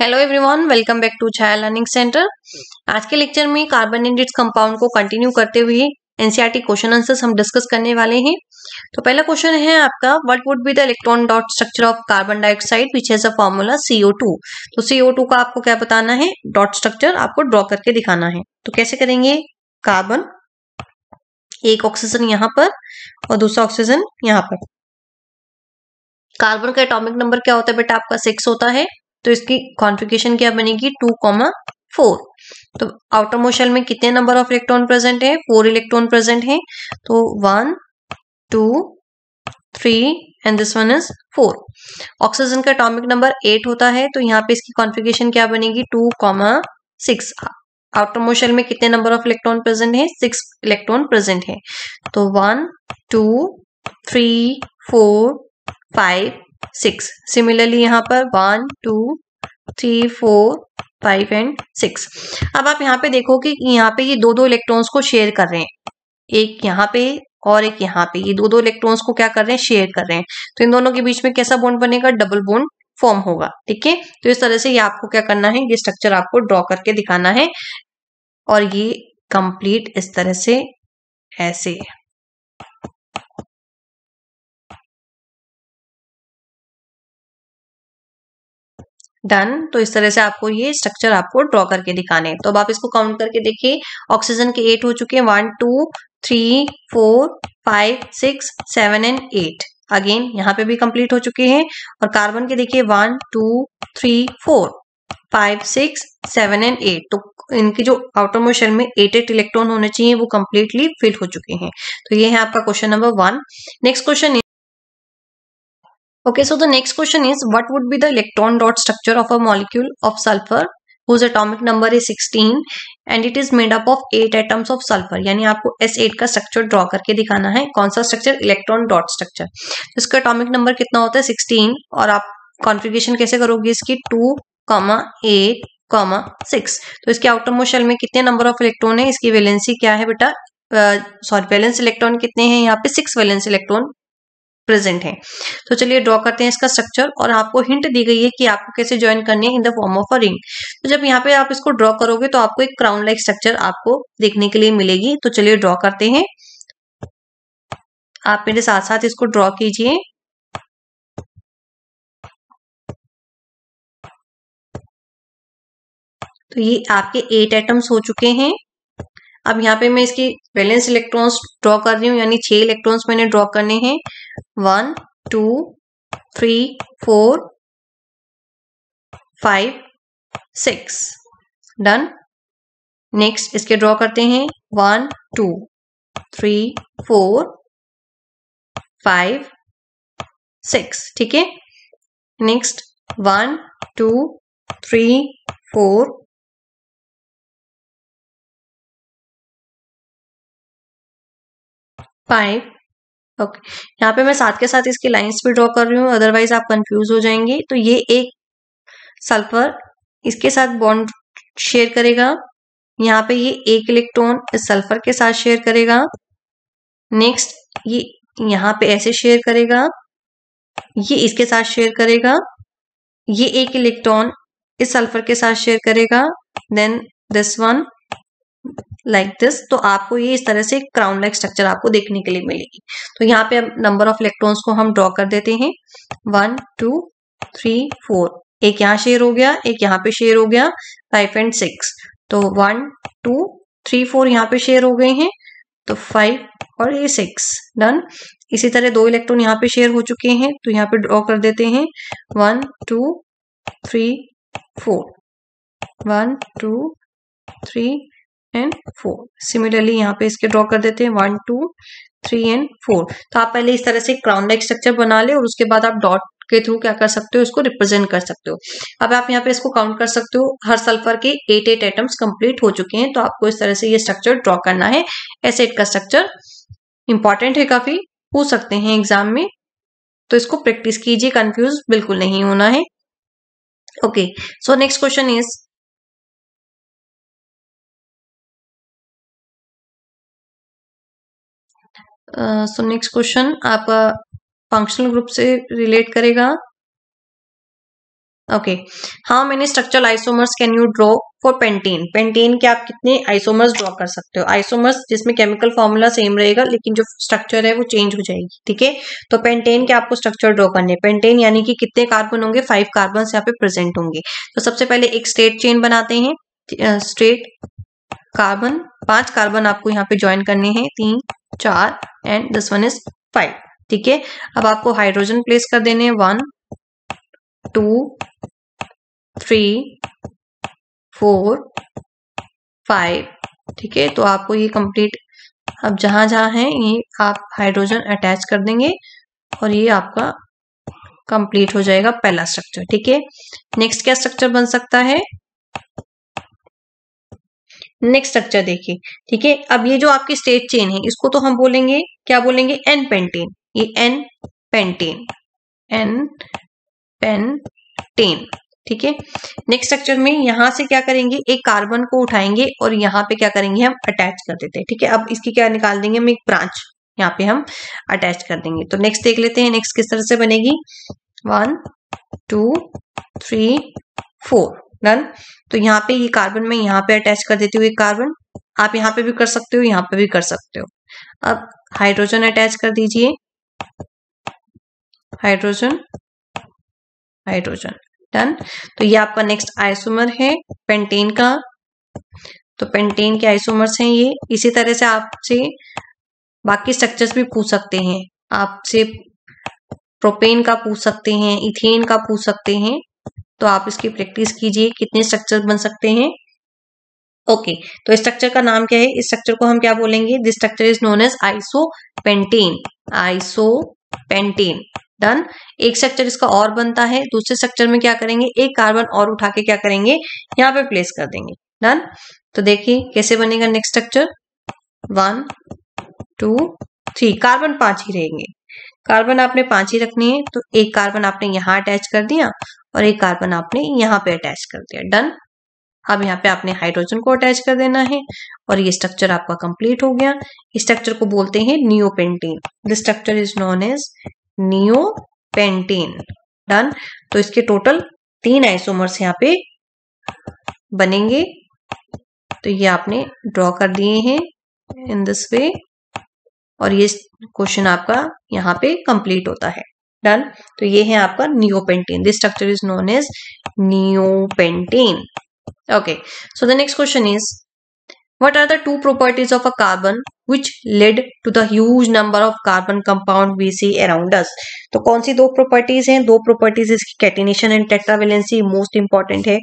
Hello everyone welcome back to Chhaya learning centre आज के lecture में कार्बन एंडिट कंपाउंड को कंटिन्यू करते हुए एनसीईआरटी क्वेश्चन आंसर्स हम डिस्कस करने वाले हैं तो पहला क्वेश्चन है आपका what would be the electron dot structure of carbon dioxide which has a formula CO two तो सीओ टू का आपको क्या बताना है डॉट स्ट्रक्चर आपको ड्रॉ करके दिखाना है तो कैसे करेंगे कार्बन एक ऑक्सीजन यहाँ पर और दूसरा ऑक्सीजन यहाँ पर कार्बन का एटॉमिक नंबर क्या होता है बेटा आपका सिक्स होता है तो इसकी कॉन्फिकेशन क्या बनेगी टू कॉमा फोर तो आउटर मोशल में कितने नंबर ऑफ इलेक्ट्रॉन प्रेजेंट है फोर इलेक्ट्रॉन प्रेजेंट है तो one two three and this one is four oxygen का एटॉमिक नंबर एट होता है तो यहाँ पे इसकी कॉन्फिगेशन क्या बनेगी two comma six outer most shell में कितने नंबर ऑफ इलेक्ट्रॉन प्रेजेंट है सिक्स इलेक्ट्रॉन प्रेजेंट है तो one two three four five six similarly यहाँ पर one two three four five and six अब आप यहाँ पे देखो कि यहाँ पे ये दो दो इलेक्ट्रॉन्स को शेयर कर रहे हैं एक यहाँ पे और एक यहाँ पे ये दो दो इलेक्ट्रॉन्स को क्या कर रहे हैं शेयर कर रहे हैं तो इन दोनों के बीच में कैसा बॉन्ड बनेगा डबल बॉन्ड फॉर्म होगा ठीक है तो इस तरह से ये आपको क्या करना है ये स्ट्रक्चर आपको ड्रॉ करके दिखाना है और ये कंप्लीट इस तरह से ऐसे डन तो इस तरह से आपको ये स्ट्रक्चर आपको ड्रॉ करके दिखाने तो अब आप इसको काउंट करके देखिए ऑक्सीजन के एट हो चुके हैं one two three four five six seven and eight again यहाँ पे भी कंप्लीट हो चुके हैं और कार्बन के देखिए one two three four five six seven and eight तो इनके जो आउटर मोशन में एट एट इलेक्ट्रॉन होने चाहिए वो कंप्लीटली फिल हो चुके हैं तो ये है आपका question number one next question Okay, so the next question is what would be the electron dot structure of a molecule of sulfur whose atomic number is 16 and it is made up of 8 atoms of sulfur यानी आपको S8 का structure draw करके दिखाना है कौन सा structure electron dot structure इसका atomic number कितना होता है 16 और आप configuration कैसे करोगे इसकी 2, एट कॉमा सिक्स तो इसके आउटर मोशल में कितने नंबर ऑफ इलेक्ट्रॉन है इसकी वैलेंसी क्या है बेटा सॉरी वैलेंस इलेक्ट्रॉन कितने हैं यहाँ पे सिक्स वैलेंस इलेक्ट्रॉन प्रेजेंट है तो चलिए ड्रॉ करते हैं इसका स्ट्रक्चर और आपको हिंट दी गई है कि आपको कैसे ज्वाइन करनी है in the form of a ring तो जब यहाँ पे आप इसको ड्रॉ करोगे तो आपको एक क्राउन लाइक स्ट्रक्चर आपको देखने के लिए मिलेगी तो चलिए ड्रॉ करते हैं आप मेरे साथ साथ इसको ड्रॉ कीजिए तो ये आपके एट एटम्स हो चुके हैं अब यहाँ पे मैं इसकी वैलेंस इलेक्ट्रॉन्स ड्रॉ कर रही हूँ यानी छह इलेक्ट्रॉन्स मैंने ड्रॉ करने हैं one two three four five six done next इसके ड्रॉ करते हैं one two three four five six ठीक है next one two three four five okay यहाँ पे मैं साथ के साथ इसकी लाइंस भी ड्रॉ कर रही हूँ अदरवाइज आप कंफ्यूज हो जाएंगे तो ये एक सल्फर इसके साथ बॉन्ड शेयर करेगा यहाँ पे ये एक इलेक्ट्रॉन इस सल्फर के साथ शेयर करेगा नेक्स्ट ये यहाँ पे ऐसे शेयर करेगा ये इसके साथ शेयर करेगा ये एक इलेक्ट्रॉन इस सल्फर के साथ शेयर करेगा then this one like like this तो आपको ये इस तरह से क्राउन लाइक स्ट्रक्चर आपको देखने के लिए मिलेगी तो यहाँ पे अब नंबर ऑफ इलेक्ट्रॉन्स को हम ड्रॉ कर देते हैं वन टू थ्री फोर एक यहाँ शेयर हो गया एक यहाँ पे शेयर हो गया फाइव एंड सिक्स तो वन टू थ्री फोर यहाँ पे शेयर हो गए हैं तो फाइव और ये सिक्स डन इसी तरह दो इलेक्ट्रॉन यहाँ पे शेयर हो चुके हैं तो यहाँ पे ड्रॉ कर देते हैं one two three four one two three and four similarly यहाँ पे इसके ड्रॉ कर देते हैं one two three and four तो आप पहले इस तरह से क्राउन लाइक स्ट्रक्चर बना ले और उसके बाद आप डॉट के थ्रू क्या कर सकते हो इसको रिप्रेजेंट कर सकते हो अब आप यहाँ पे इसको काउंट कर सकते हो हर सल्फर के एट एट आइटम्स कंप्लीट हो चुके हैं तो आपको इस तरह से ये स्ट्रक्चर ड्रॉ करना है एसेट का स्ट्रक्चर इंपॉर्टेंट है काफी पूछ सकते हैं एग्जाम में तो इसको प्रैक्टिस कीजिए कंफ्यूज बिल्कुल नहीं होना है okay so next question is so next question आपका फंक्शनल ग्रुप से रिलेट करेगा okay how many structural isomers can you draw for pentane pentane के आप कितने आइसोमर्स ड्रॉ कर सकते हो आइसोमर्स जिसमें केमिकल फॉर्मूला सेम रहेगा लेकिन जो स्ट्रक्चर है वो चेंज हो जाएगी ठीक है तो पेंटेन के आपको स्ट्रक्चर ड्रॉ करने पेंटेन यानी कि कितने कार्बन होंगे फाइव कार्बन यहाँ पे प्रेजेंट होंगे तो सबसे पहले एक स्ट्रेट चेन बनाते हैं स्ट्रेट कार्बन पांच कार्बन आपको यहाँ पे ज्वाइन करने हैं तीन चार and this one is five ठीक है अब आपको हाइड्रोजन प्लेस कर देने one two three four five ठीक है तो आपको ये कंप्लीट अब जहां जहां है ये आप हाइड्रोजन अटैच कर देंगे और ये आपका कंप्लीट हो जाएगा पहला स्ट्रक्चर ठीक है नेक्स्ट क्या स्ट्रक्चर बन सकता है नेक्स्ट स्ट्रक्चर देखिए ठीक है अब ये जो आपकी स्टेट चेन है इसको तो हम बोलेंगे क्या बोलेंगे एन पेंटेन ये n pentane n pentane ठीक है नेक्स्ट स्ट्रक्चर में यहां से क्या करेंगे एक कार्बन को उठाएंगे और यहाँ पे क्या करेंगे हम अटैच कर देते हैं ठीक है अब इसकी क्या निकाल देंगे हम एक ब्रांच यहाँ पे हम अटैच कर देंगे तो नेक्स्ट देख लेते हैं नेक्स्ट किस तरह से बनेगी one two three four done तो यहाँ पे ये कार्बन में यहाँ पे अटैच कर देती हूँ एक कार्बन आप यहाँ पे भी कर सकते हो यहाँ पे भी कर सकते हो अब हाइड्रोजन अटैच कर दीजिए हाइड्रोजन हाइड्रोजन डन तो ये आपका नेक्स्ट आइसोमर है पेंटेन का तो पेंटेन के आइसोमर्स हैं ये इसी तरह से आपसे बाकी स्ट्रक्चर्स भी पूछ सकते हैं आपसे प्रोपेन का पूछ सकते हैं इथेन का पूछ सकते हैं तो आप इसकी प्रैक्टिस कीजिए कितने स्ट्रक्चर बन सकते हैं ओके okay, तो स्ट्रक्चर का नाम क्या है इस स्ट्रक्चर को हम क्या बोलेंगे this structure is known as iso pentane iso pentane done एक स्ट्रक्चर इसका और बनता है दूसरे स्ट्रक्चर में क्या करेंगे एक कार्बन और उठा के क्या करेंगे यहाँ पे प्लेस कर देंगे डन तो देखिए कैसे बनेगा next structure one two three carbon पांच ही रहेंगे कार्बन आपने पांच ही रखनी है तो एक कार्बन आपने यहां अटैच कर दिया और एक कार्बन आपने यहाँ पे अटैच कर दिया डन अब यहाँ पे आपने हाइड्रोजन को अटैच कर देना है और ये स्ट्रक्चर आपका कंप्लीट हो गया स्ट्रक्चर को बोलते हैं neopentane the structure is known as neopentane done तो इसके टोटल तीन आइसोमर्स यहाँ पे बनेंगे तो ये आपने ड्रॉ कर दिए हैं इन दिस वे और ये क्वेश्चन आपका यहाँ पे कंप्लीट होता है डन तो ये है आपका neopentane this structure is known as neopentane okay so the next question is what are the two properties of a carbon which lead to the huge number of carbon compound we see around कौन सी दो properties हैं दो properties इसकी catenation and tetravalency most important है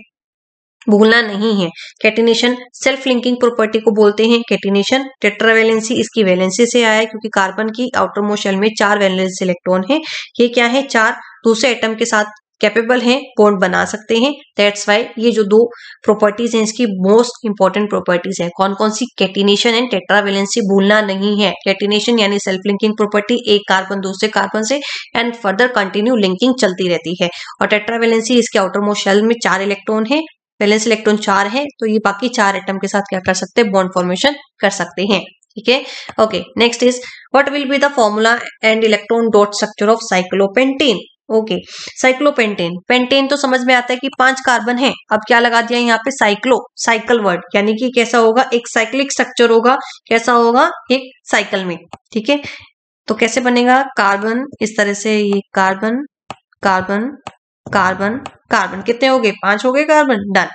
भूलना नहीं है कैटिनेशन सेल्फ लिंकिंग प्रॉपर्टी को बोलते हैं कैटिनेशन टेट्रावेलेंसी इसकी वैलेंसी से आया है क्योंकि कार्बन की आउटर मोशन में चार वैलेंस इलेक्ट्रॉन है ये क्या है चार दूसरे एटम के साथ कैपेबल हैं बॉन्ड बना सकते हैं दैट्स वाई ये जो दो प्रॉपर्टीज हैं इसकी मोस्ट इंपॉर्टेंट प्रॉपर्टीज हैं कौन कौन सी कैटिनेशन एंड टेट्रावेलेंसी भूलना नहीं है कैटिनेशन यानी सेल्फ लिंकिंग प्रॉपर्टी एक कार्बन दूसरे कार्बन से एंड फर्दर कंटिन्यू लिंकिंग चलती रहती है और टेट्रावेलेंसी इसके आउटर मोस्ट शेल में चार इलेक्ट्रॉन है वैलेंस इलेक्ट्रॉन चार है तो ये बाकी चार एटम के साथ क्या कर सकते हैं बॉन्ड फॉर्मेशन कर सकते हैं ठीक है okay next is what will be the formula and electron dot structure of cyclopentane okay cyclopentane pentane तो समझ में आता है कि पांच कार्बन है अब क्या लगा दिया यहाँ पे साइक्लो साइकिल वर्ड यानी कि कैसा होगा एक साइक्लिक स्ट्रक्चर होगा कैसा होगा एक साइकिल में ठीक है तो कैसे बनेगा कार्बन इस तरह से ये कार्बन कार्बन कार्बन कार्बन कितने हो गए पांच हो गए कार्बन डन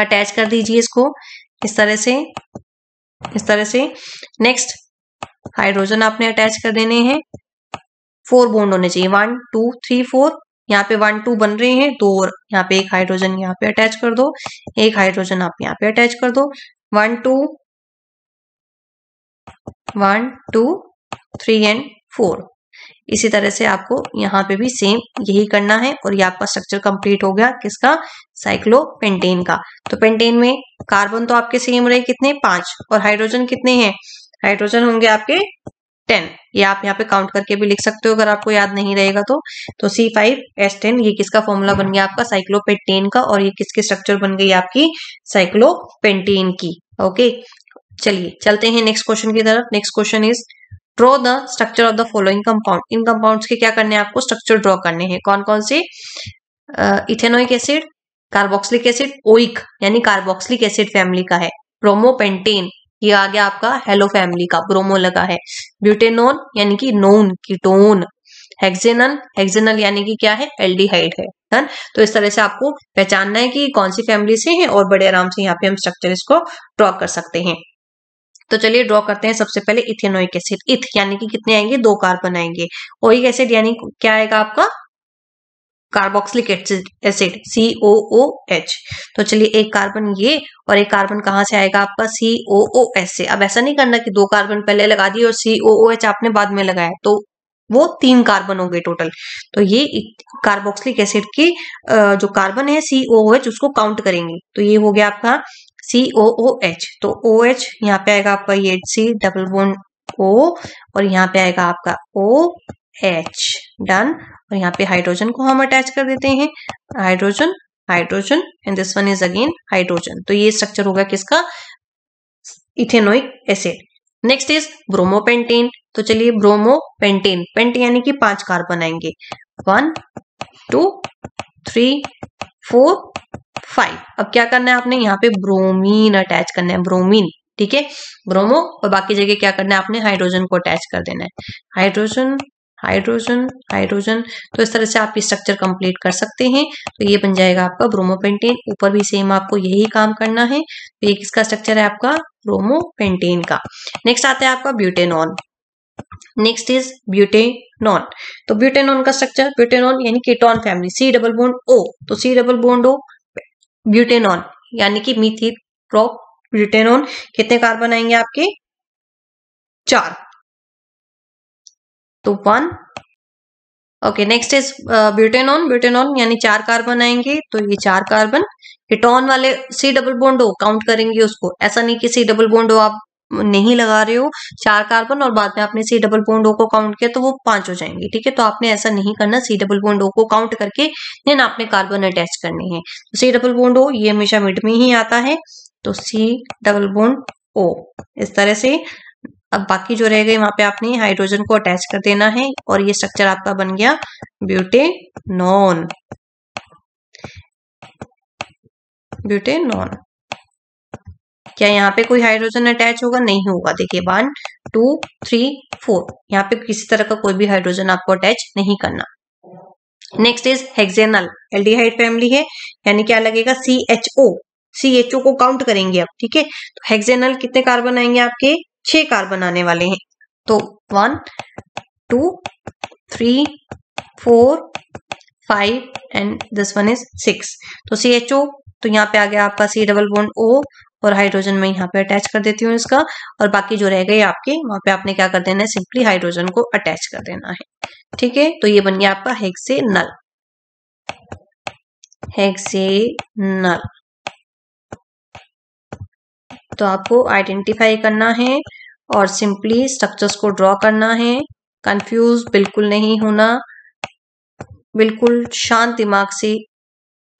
अटैच कर दीजिए इसको इस तरह से इस तरह से नेक्स्ट हाइड्रोजन आपने अटैच कर देने हैं फोर बोन्ड होने चाहिए वन टू थ्री फोर यहाँ पे वन टू बन रहे हैं दो और यहाँ पे एक हाइड्रोजन यहाँ पे अटैच कर दो एक हाइड्रोजन आप यहाँ पे अटैच कर दो one two one two three and four इसी तरह से आपको यहाँ पे भी सेम यही करना है और ये आपका स्ट्रक्चर कंप्लीट हो गया किसका साइक्लोपेंटेन का तो पेंटेन में कार्बन तो आपके सेम रहे कितने पांच और हाइड्रोजन कितने हैं हाइड्रोजन होंगे आपके टेन ये आप यहाँ पे काउंट करके भी लिख सकते हो अगर आपको याद नहीं रहेगा तो तो सी फाइव एस टेन ये किसका फॉर्मूला बन गया आपका साइक्लोपेंटेन का और ये किसकी स्ट्रक्चर बन गई आपकी साइक्लोपेंटेन की ओके चलिए चलते हैं नेक्स्ट क्वेश्चन की तरफ next question is draw the structure of the following compound in compounds के क्या करने हैं आपको स्ट्रक्चर ड्रॉ करने हैं कौन कौन से ethanoic acid carboxylic acid oic यानी कार्बोक्सिलिक एसिड फैमिली का है ब्रोमोपेंटेन ये आ गया आपका हेलो फैमिली का ब्रोमो लगा है ब्यूटेनोन यानी कि नोन कीटोन हेक्सेनन हेक्सेनल यानी कि क्या है एल्डिहाइड है डन तो इस तरह से आपको पहचानना है कि कौन सी फैमिली से है और बड़े आराम से यहाँ पे हम स्ट्रक्चर इसको ड्रॉ कर सकते हैं तो चलिए ड्रॉ करते हैं सबसे पहले इथेनोइक एसिड इथ यानी कि कितने आएंगे दो कार्बन आएंगे ओइक एसिड यानी क्या आएगा आपका carboxylic acid C O O H तो चलिए एक कार्बन ये और एक कार्बन कहाँ से आएगा आपका सी ओ ओ एच से अब ऐसा नहीं करना कि दो कार्बन पहले लगा दिए और सी ओ ओ एच आपने बाद में लगाया तो वो तीन कार्बन हो गए टोटल तो ये कार्बोक्सिलिक एसिड के जो कार्बन है सी ओ एच उसको काउंट करेंगे तो ये हो गया आपका सी ओ ओ एच तो ओ एच यहाँ पे आएगा आपका ये सी डबल वन ओ और यहाँ पे आएगा आपका ओ एच डन और यहाँ पे हाइड्रोजन को हम अटैच कर देते हैं hydrogen hydrogen and this one is again hydrogen तो ये स्ट्रक्चर होगा किसका ethanoic acid next is bromopentane तो चलिए ब्रोमो पेंटेन पेंट यानी कि पांच कार्बन आएंगे one two three four five अब क्या करना है आपने यहाँ पे ब्रोमीन अटैच करना है ब्रोमीन ठीक है ब्रोमो और बाकी जगह क्या करना है आपने हाइड्रोजन को अटैच कर देना है हाइड्रोजन हाइड्रोजन हाइड्रोजन तो इस तरह से आप स्ट्रक्चर कंप्लीट कर सकते हैं तो ये बन जाएगा आपका ब्रोमोपेंटेन ऊपर भी सेम आपको यही काम करना है तो ये किसका स्ट्रक्चर है आपका ब्रोमोपेंटेन का नेक्स्ट आता है आपका ब्यूटेनॉन नेक्स्ट इज ब्यूटेनॉन तो ब्यूटेनॉन का स्ट्रक्चर ब्यूटेनॉन यानी ketone family C double bond O तो C double bond O butanone यानी कि मीथी प्रोप ब्यूटेनॉन कितने कार्बन आएंगे आपके चार तो one okay next is butanone butanone यानी चार कार्बन आएंगे तो ये चार कार्बन हिटॉन वाले सी डबल बोंडो काउंट करेंगे उसको ऐसा नहीं कि सी डबल बोन्डो आप नहीं लगा रहे हो चार कार्बन और बाद में आपने सी डबल बोन्डो ओ को काउंट किया तो वो पांच हो जाएंगे ठीक है तो आपने ऐसा नहीं करना सी डबल बोन्डो ओ को काउंट करके देन आपने कार्बन अटैच करने हैं तो सी डबल बोन्डो ओ ये हमेशा मिड में ही आता है तो सी डबल बोन्ड ओ इस तरह से अब बाकी जो रह गए वहां पे आपने हाइड्रोजन को अटैच कर देना है और ये स्ट्रक्चर आपका बन गया ब्यूटे नॉन ब्यूटे नॉन क्या यहाँ पे कोई हाइड्रोजन अटैच होगा नहीं होगा देखिए वन टू थ्री फोर यहाँ पे किसी तरह का कोई भी हाइड्रोजन आपको अटैच नहीं करना next is hexanal aldehyde family है यानी क्या लगेगा सी एच ओ सी एच ओ को काउंट करेंगे आप ठीक है तो हेक्सेनल कितने कार्बन आएंगे आपके छह कार्बन आने वाले हैं तो one two three four five and this one is six तो सी एच ओ तो यहाँ पे आ गया आपका सी डबल बॉन्ड ओ और हाइड्रोजन में यहाँ पे अटैच कर देती हूँ इसका और बाकी जो रह गए आपके वहां पे आपने क्या कर देना है सिंपली हाइड्रोजन को अटैच कर देना है ठीक है तो ये बन गया आपका हेग से नल से नल तो आपको आइडेंटिफाई करना है और सिंपली स्ट्रक्चर्स को ड्रॉ करना है कंफ्यूज बिल्कुल नहीं होना बिल्कुल शांत दिमाग से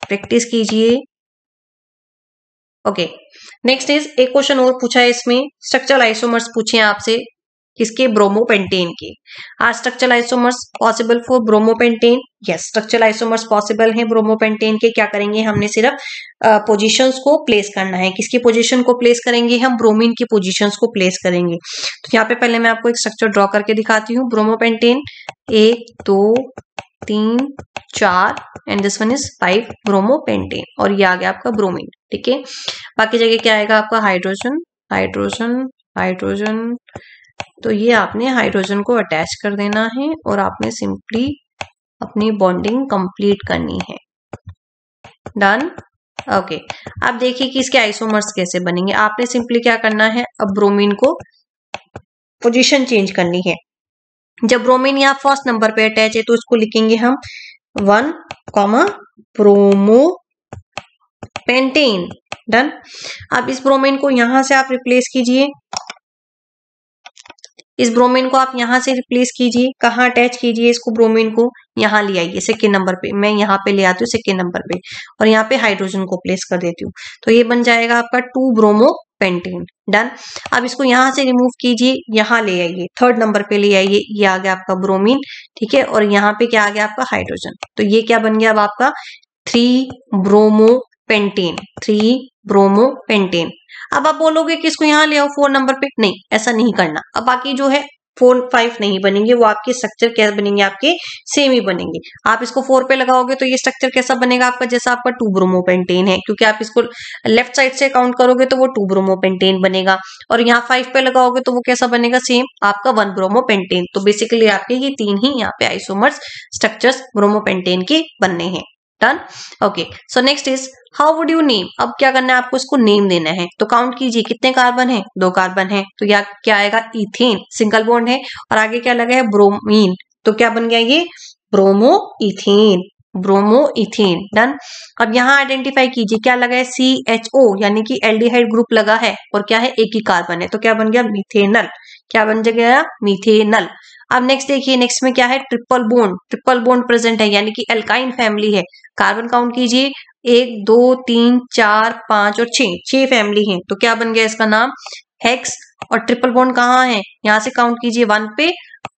प्रैक्टिस कीजिए ओके नेक्स्ट इज एक क्वेश्चन और पूछा है इसमें स्ट्रक्चरल आइसोमर्स पूछे हैं आपसे किसके ब्रोमोपेंटेन के are structural isomers possible for bromopentane yes structural isomers possible हैं ब्रोमोपेंटेन के क्या करेंगे हमने सिर्फ पोजीशंस uh, को प्लेस करना है किसकी पोजीशन को प्लेस करेंगे हम ब्रोमीन की पोजीशंस को प्लेस करेंगे तो यहाँ पे पहले मैं आपको एक स्ट्रक्चर ड्रॉ करके दिखाती हूँ ब्रोमोपेंटेन एक दो तीन चार and this one is five bromopentane और ये आ गया आपका ब्रोमीन ठीक है बाकी जगह क्या आएगा आपका हाइड्रोजन हाइड्रोजन हाइड्रोजन तो ये आपने हाइड्रोजन को अटैच कर देना है और आपने सिंपली अपनी बॉन्डिंग कंप्लीट करनी है डन ओके आप देखिए कि इसके आइसोमर्स कैसे बनेंगे आपने सिंपली क्या करना है अब ब्रोमीन को पोजीशन चेंज करनी है जब ब्रोमीन यहाँ फर्स्ट नंबर पे अटैच है तो इसको लिखेंगे हम one comma bromo pentane done अब इस ब्रोमीन को यहां से आप रिप्लेस कीजिए इस ब्रोमीन को आप यहां से रिप्लेस कीजिए कहाँ अटैच कीजिए इसको ब्रोमीन को यहां ले आइए सेकेंड नंबर पे मैं यहां पे ले आती हूँ सेकेंड नंबर पे और यहाँ पे हाइड्रोजन को प्लेस कर देती हूँ तो ये बन जाएगा आपका टू ब्रोमो पेंटेन डन अब इसको यहाँ से रिमूव कीजिए यहाँ ले आइए थर्ड नंबर पे ले आइए ये आ गया आपका ब्रोमीन ठीक है और यहाँ पे क्या आ गया आपका हाइड्रोजन तो ये क्या बन गया अब आपका three bromo pentane three bromo pentane अब आप बोलोगे कि इसको यहाँ ले आओ फोर नंबर पे नहीं ऐसा नहीं करना अब बाकी जो है फोर फाइव नहीं बनेंगे वो आपके स्ट्रक्चर कैसे बनेंगे आपके सेम ही बनेंगे आप इसको फोर पे लगाओगे तो ये स्ट्रक्चर कैसा बनेगा आपका जैसा आपका टू ब्रोमोपेंटेन है क्योंकि आप इसको लेफ्ट साइड से काउंट करोगे तो वो टू ब्रोमोपेंटेन बनेगा और यहाँ फाइव पे लगाओगे तो वो कैसा बनेगा सेम आपका वन ब्रोमोपेंटेन तो बेसिकली आपके ये तीन ही यहाँ पे आइसोमर्स स्ट्रक्चर्स ब्रोमोपेंटेन के बनने हैं done okay so next is how would you name अब क्या करना है आपको इसको नेम देना है तो काउंट कीजिए कितने कार्बन है दो कार्बन है तो या क्या आएगा इथेन सिंगल बोन्ड है और आगे क्या लगा है ब्रोमीन तो क्या बन गया ये bromo ethane bromo ethane done अब यहाँ आइडेंटिफाई कीजिए क्या लगा है सी एच ओ यानी कि एल्डिहाइड ग्रुप लगा है और क्या है एक ही कार्बन है तो क्या बन गया मिथेनल क्या बन गया मिथेनल अब नेक्स्ट देखिए नेक्स्ट में क्या है triple bond triple bond present है यानी कि एल्काइन फैमिली है कार्बन काउंट कीजिए एक दो तीन चार पांच और छह छह फैमिली है तो क्या बन गया इसका नाम हेक्स और ट्रिपल बॉन्ड कहाँ है यहां से काउंट कीजिए वन पे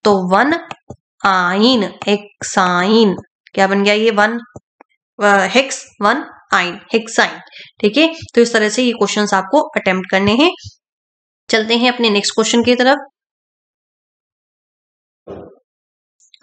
तो वन आइन हेक्साइन क्या बन गया ये one hex one yne hexyne ठीक है तो इस तरह से ये क्वेश्चंस आपको अटेम्प्ट करने हैं चलते हैं अपने नेक्स्ट क्वेश्चन की तरफ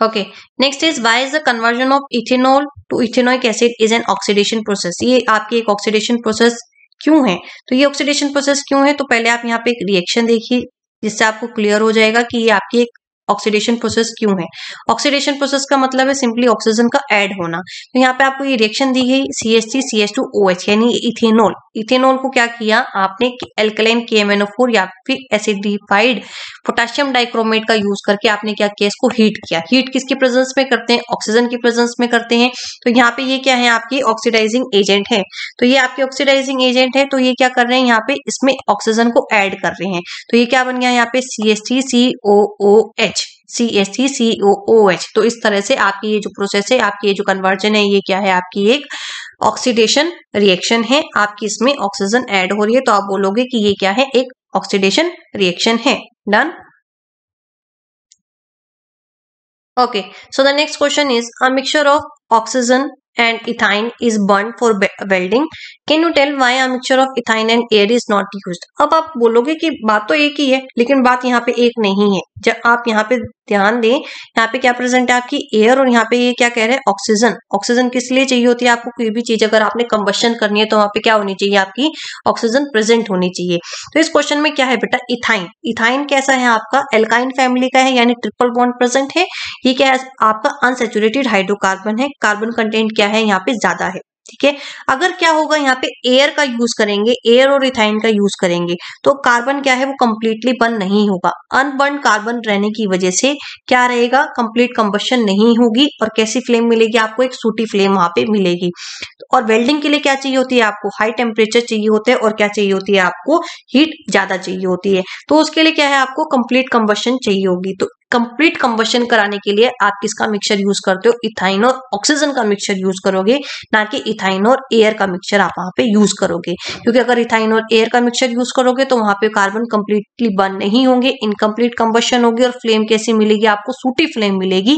okay next is why is the conversion of ethanol to ethanoic acid is an oxidation process ये आपकी एक ऑक्सीडेशन प्रोसेस क्यों है तो ये ऑक्सीडेशन प्रोसेस क्यों है तो पहले आप यहाँ पे एक रिएक्शन देखिए जिससे आपको क्लियर हो जाएगा कि ये आपकी एक ऑक्सीडेशन प्रोसेस क्यों है ऑक्सीडेशन प्रोसेस का मतलब है सिंपली ऑक्सीजन का ऐड होना तो यहाँ पे आपको ये रिएक्शन दी गई C S T C S two O H यानी इथेनॉल इथेनॉल को क्या किया आपने एल्कलाइन के एम एनओ फोर या फिर एसिडिफाइड पोटेशियम डाइक्रोमेट का यूज करके आपने क्या किया इसको हीट किया हीट किसके प्रेजेंस में करते हैं ऑक्सीजन के प्रेजेंस में करते हैं तो यहाँ पे ये क्या है आपकी ऑक्सीडाइजिंग एजेंट है तो ये आपके ऑक्सीडाइजिंग एजेंट है तो ये क्या कर रहे हैं यहाँ पे इसमें ऑक्सीजन को एड कर रहे हैं तो ये क्या बन गया यहाँ पे C S T C O O H C S C C O O H तो इस तरह से आपकी ये जो प्रोसेस है आपकी ये जो कन्वर्जन है ये क्या है आपकी एक ऑक्सीडेशन रिएक्शन है आपकी इसमें ऑक्सीजन ऐड हो रही है तो आप बोलोगे कि ये क्या है एक ऑक्सीडेशन रिएक्शन है done okay so the next question is a mixture of oxygen and ethane is burned for welding. Can you tell why a mixture of ethane and air is not used? अब आप बोलोगे कि बात तो एक ही है लेकिन बात यहाँ पे एक नहीं है जब आप यहाँ पे ध्यान दें यहाँ पे क्या प्रेजेंट है आपकी एयर और यहाँ पे ये क्या कह रहे हैं ऑक्सीजन ऑक्सीजन किस लिए चाहिए होती है आपको कोई भी चीज अगर आपने कंबशन करनी है तो वहां पे क्या होनी चाहिए आपकी ऑक्सीजन प्रेजेंट होनी चाहिए तो इस क्वेश्चन में क्या है बेटा इथाइन इथाइन कैसा है आपका एल्काइन फैमिली का है यानी ट्रिपल बॉन्ड प्रेजेंट है ये क्या है आपका अनसेचुरेटेड हाइड्रोकार्बन है कार्बन कंटेंट क्या है यहाँ पे ज्यादा है ठीक है अगर क्या होगा यहाँ पे एयर का यूज करेंगे एयर और रिथाइन का यूज करेंगे तो कार्बन क्या है वो कम्प्लीटली बर्न नहीं होगा अनबर्न कार्बन रहने की वजह से क्या रहेगा कंप्लीट कंबशन नहीं होगी और कैसी फ्लेम मिलेगी आपको एक सूटी फ्लेम वहां पे मिलेगी और वेल्डिंग के लिए क्या चाहिए होती है आपको हाई टेम्परेचर चाहिए होता है और क्या चाहिए होती है आपको हीट ज्यादा चाहिए होती है तो उसके लिए क्या है आपको कंप्लीट कंबशन चाहिए होगी तो कंप्लीट कंबशन कराने के लिए आप किसका मिक्सर यूज करते हो इथाइन और ऑक्सीजन का मिक्सर यूज करोगे ना कि इथाइन और एयर का मिक्सर आप वहां पे यूज करोगे क्योंकि अगर इथाइन और एयर का मिक्सर यूज करोगे तो वहां पे कार्बन कंप्लीटली बर्न नहीं होंगे इनकम्प्लीट कंबशन होगी और फ्लेम कैसी मिलेगी आपको सूटी फ्लेम मिलेगी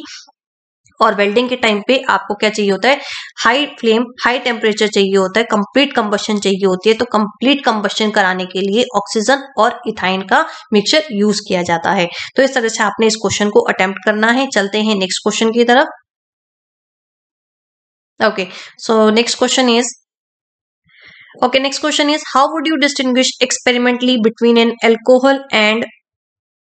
और वेल्डिंग के टाइम पे आपको क्या चाहिए होता है हाई फ्लेम हाई टेम्परेचर चाहिए होता है कंप्लीट कंबशन चाहिए होती है तो कंप्लीट कंबशन कराने के लिए ऑक्सीजन और इथाइन का मिक्सचर यूज किया जाता है तो इस तरह से आपने इस क्वेश्चन को अटेम्प्ट करना है चलते हैं नेक्स्ट क्वेश्चन की तरफ okay so next question is okay next question is how would you distinguish experimentally between an alcohol and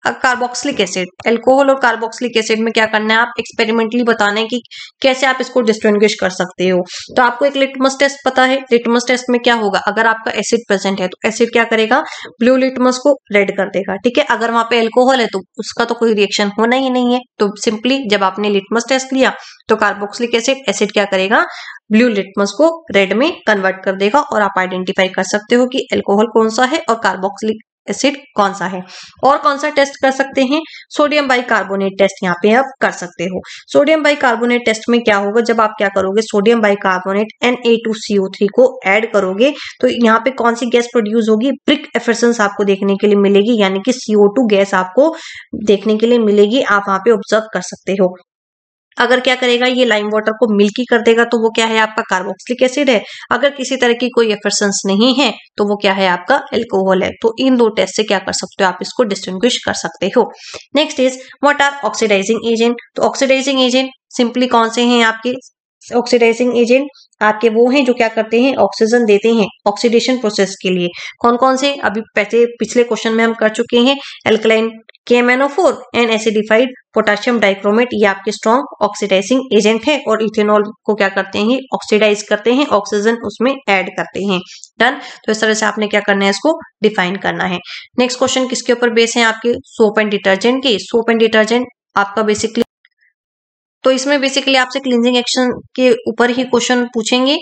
carboxylic acid alcohol और कार्बोक्सिलिक एसिड में क्या करना है आप एक्सपेरिमेंटली बताने की कि कैसे आप इसको डिस्टिंग्विश कर सकते हो तो आपको एक लिटमस टेस्ट पता है लिटमस टेस्ट में क्या होगा अगर आपका एसिड प्रेजेंट है तो एसिड क्या करेगा ब्लू लिटमस को रेड कर देगा ठीक है अगर वहां पे एल्कोहल है तो उसका तो कोई रिएक्शन होना ही नहीं है तो सिंपली जब आपने लिटमस टेस्ट लिया तो कार्बोक्सिलिक एसिड एसिड क्या करेगा ब्लू लिटमस को रेड में कन्वर्ट कर देगा और आप आइडेंटिफाई कर सकते हो कि एल्कोहल कौन सा है और कार्बोक्सिलिक एसिड कौन सा है और कौन सा टेस्ट कर सकते हैं सोडियम बाइकार्बोनेट टेस्ट यहाँ पे आप कर सकते हो सोडियम बाइकार्बोनेट टेस्ट में क्या होगा जब आप क्या करोगे सोडियम बाइकार्बोनेट Na2CO3 को ऐड करोगे तो यहाँ पे कौन सी गैस प्रोड्यूस होगी ब्रिक एफरसेंस आपको देखने के लिए मिलेगी यानी कि CO2 गैस आपको देखने के लिए मिलेगी आप वहां पे ऑब्जर्व कर सकते हो अगर क्या करेगा ये लाइम वाटर को मिल्की कर देगा तो वो क्या है आपका कार्बोक्सिलिक एसिड है अगर किसी तरह की कोई एफरसेंस नहीं है तो वो क्या है आपका एल्कोहल है तो इन दो टेस्ट से क्या कर सकते हो आप इसको डिस्टिंग्विश कर सकते हो next is what are oxidising agent तो ऑक्सीडाइजिंग एजेंट सिंपली कौन से हैं आपके ऑक्सीडाइजिंग एजेंट आपके वो हैं जो क्या करते हैं ऑक्सीजन देते हैं ऑक्सीडेशन प्रोसेस के लिए कौन कौन से अभी पहले पिछले क्वेश्चन में हम कर चुके हैं एल्कलाइन केमेनोफोर एंड एसिडिफाइड पोटेशियम डाइक्रोमेट ये आपके स्ट्रॉन्ग ऑक्सीडाइजिंग एजेंट है और इथेनॉल को क्या करते हैं ऑक्सीडाइज करते हैं ऑक्सीजन उसमें ऐड करते हैं डन तो इस तरह से आपने क्या करना है इसको डिफाइन करना है नेक्स्ट क्वेश्चन किसके ऊपर बेस है आपके सोप एंड डिटर्जेंट के सोप एंड डिटर्जेंट आपका बेसिकली तो इसमें बेसिकली आपसे क्लिनजिंग एक्शन के ऊपर ही क्वेश्चन पूछेंगे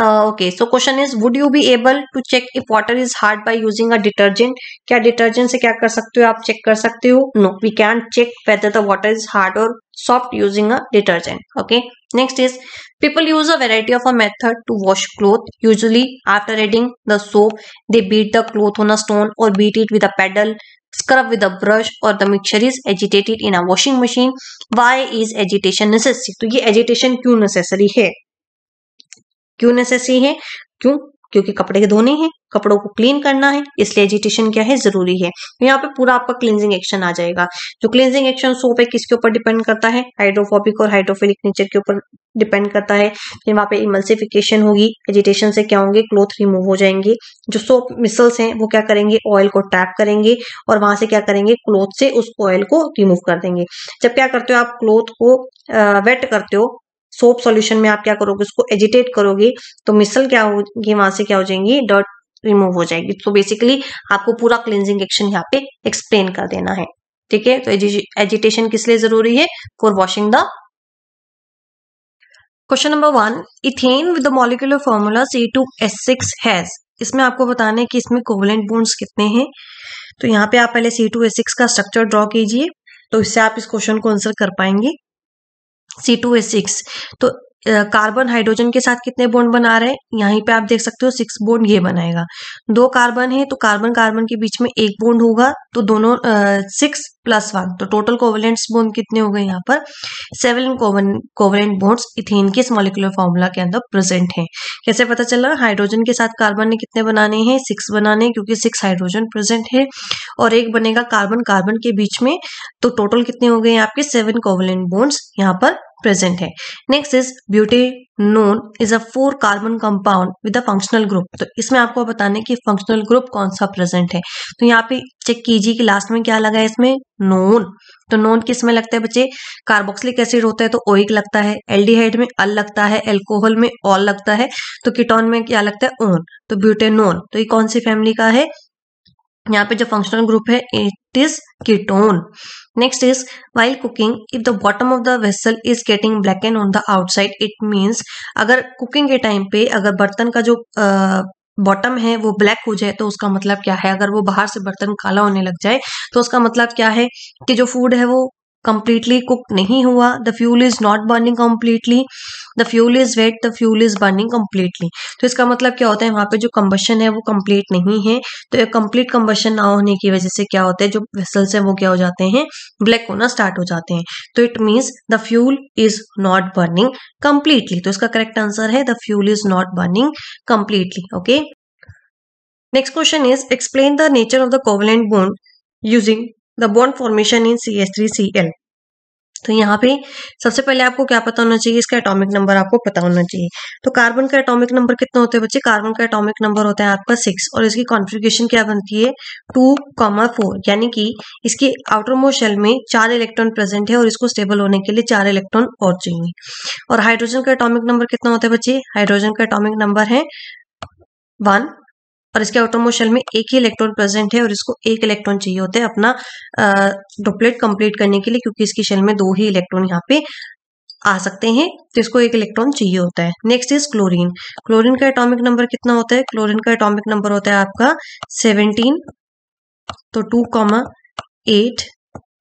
okay so question is would you be able to check if water is hard by using a detergent क्या डिटर्जेंट से क्या कर सकते हो आप चेक कर सकते हो no we can check whether the water is hard और soft using a detergent okay next is People use a variety of a method to wash cloth. Usually after adding the soap, they beat the cloth on a stone or beat it with a paddle, scrub with a brush or the mixture is agitated in a washing machine. Why is agitation necessary? तो ये agitation क्यों necessary है? क्यों necessary है? क्यों क्योंकि कपड़े धोने हैं कपड़ों को क्लीन करना है इसलिए एजिटेशन क्या है जरूरी है तो यहाँ पे पूरा आपका क्लींजिंग एक्शन आ जाएगा जो क्लींजिंग एक्शन सोप है किसके ऊपर डिपेंड करता है हाइड्रोफोबिक और हाइड्रोफिलिक नेचर के ऊपर डिपेंड करता है फिर वहाँ पे इमल्सिफिकेशन होगी एजिटेशन से क्या होंगे क्लोथ रिमूव हो जाएंगे जो सोप मिसल्स हैं वो क्या करेंगे ऑयल को टैप करेंगे और वहां से क्या करेंगे क्लोथ से उस ऑयल को रिमूव कर देंगे जब क्या करते हो आप क्लोथ को वेट करते हो सोप सॉल्यूशन में आप क्या करोगे उसको एजिटेट करोगे तो मिसल क्या होगी वहां से क्या हो जाएंगी डॉट रिमूव हो जाएगी तो बेसिकली आपको पूरा क्लिनजिंग एक्शन यहाँ पे एक्सप्लेन कर देना है ठीक है तो एजिटेशन किस लिए जरूरी है for washing the question number one ethane with molecular formula C two S six has इसमें आपको बताना है कि इसमें कोवलेंट बोन्स कितने हैं तो यहाँ पे आप पहले सी टू एस सिक्स का स्ट्रक्चर ड्रॉ कीजिए तो इससे आप इस क्वेश्चन को आंसर कर पाएंगे सी टू ए सिक्स तो कार्बन हाइड्रोजन के साथ कितने बॉन्ड बना रहे हैं यहीं पे आप देख सकते हो सिक्स बॉन्ड ये बनाएगा दो कार्बन है तो कार्बन कार्बन के बीच में एक बॉन्ड होगा तो दोनों सिक्स प्लस वन तो टोटल कोवलेंट्स बॉन्ड कितने हो गए यहाँ पर सेवन कोवलेंट बॉन्ड्स इथेन के इस मॉलिकुलर फॉर्मूला के अंदर प्रेजेंट हैं कैसे पता चला हाइड्रोजन के साथ कार्बन ने कितने बनाने हैं सिक्स बनाने क्योंकि सिक्स हाइड्रोजन प्रेजेंट है और एक बनेगा कार्बन कार्बन के बीच में तो टोटल कितने हो गए आपके सेवन कोवलेंट बॉन्ड्स यहाँ पर प्रेजेंट है next is none is a four carbon compound with a functional group तो इसमें आपको बताने की फंक्शनल ग्रुप कौन सा प्रेजेंट है तो यहाँ पे चेक कीजिए कि लास्ट में क्या लगा है इसमें नोन तो नोन किस में लगता है बच्चे कार्बोक्सिलिक एसिड होता है तो ओइक लगता है एल्डिहाइड में अल लगता है एल्कोहल में ऑल लगता है तो किटोन में क्या लगता है ओन तो ब्यूटेनोन तो ये कौन सी फैमिली का है यहाँ पे जो फंक्शनल ग्रुप है it is ketone Next is while cooking, if the bottom of the vessel is getting blackened on the outside, it means अगर cooking के time पे अगर बर्तन का जो बॉटम है वो ब्लैक हो जाए तो उसका मतलब क्या है अगर वो बाहर से बर्तन काला होने लग जाए तो उसका मतलब क्या है कि जो फूड है वो completely कुक नहीं हुआ the fuel is not burning completely the fuel is wet the fuel is burning completely तो इसका मतलब क्या होता है वहां पे जो कम्बशन है वो कंप्लीट नहीं है तो ये कंप्लीट कम्बशन ना होने की वजह से क्या होता है जो वेसल्स है वो क्या हो जाते हैं ब्लैक होना स्टार्ट हो जाते हैं तो it means the fuel is not burning completely तो इसका करेक्ट आंसर है the fuel is not burning completely okay next question is explain the nature of the covalent bond using the bond formation in C S three C L तो यहाँ पे सबसे पहले आपको क्या पता होना चाहिए इसका एटॉमिक नंबर आपको पता होना चाहिए तो कार्बन का एटॉमिक नंबर कितना होता है बच्चे कार्बन का एटॉमिक नंबर होता है आपका सिक्स और इसकी कॉन्फ़िगरेशन क्या बनती है टू कॉमा फोर यानी कि इसके आउटर मोस्ट शेल में चार इलेक्ट्रॉन प्रेजेंट है और इसको स्टेबल होने के लिए चार इलेक्ट्रॉन और चाहिए और हाइड्रोजन का एटॉमिक नंबर कितना होता है बच्चे हाइड्रोजन का एटॉमिक नंबर है वन और इसके शेल में एक ही इलेक्ट्रॉन प्रेजेंट है और इसको एक इलेक्ट्रॉन चाहिए होता है अपना डुप्लेट कंप्लीट करने के लिए क्योंकि इसकी शेल में दो ही इलेक्ट्रॉन यहाँ पे आ सकते हैं तो इसको एक इलेक्ट्रॉन चाहिए होता है नेक्स्ट इज क्लोरीन क्लोरीन का एटॉमिक नंबर कितना होता है क्लोरीन का एटॉमिक नंबर होता है आपका सेवनटीन तो टू कॉमा एट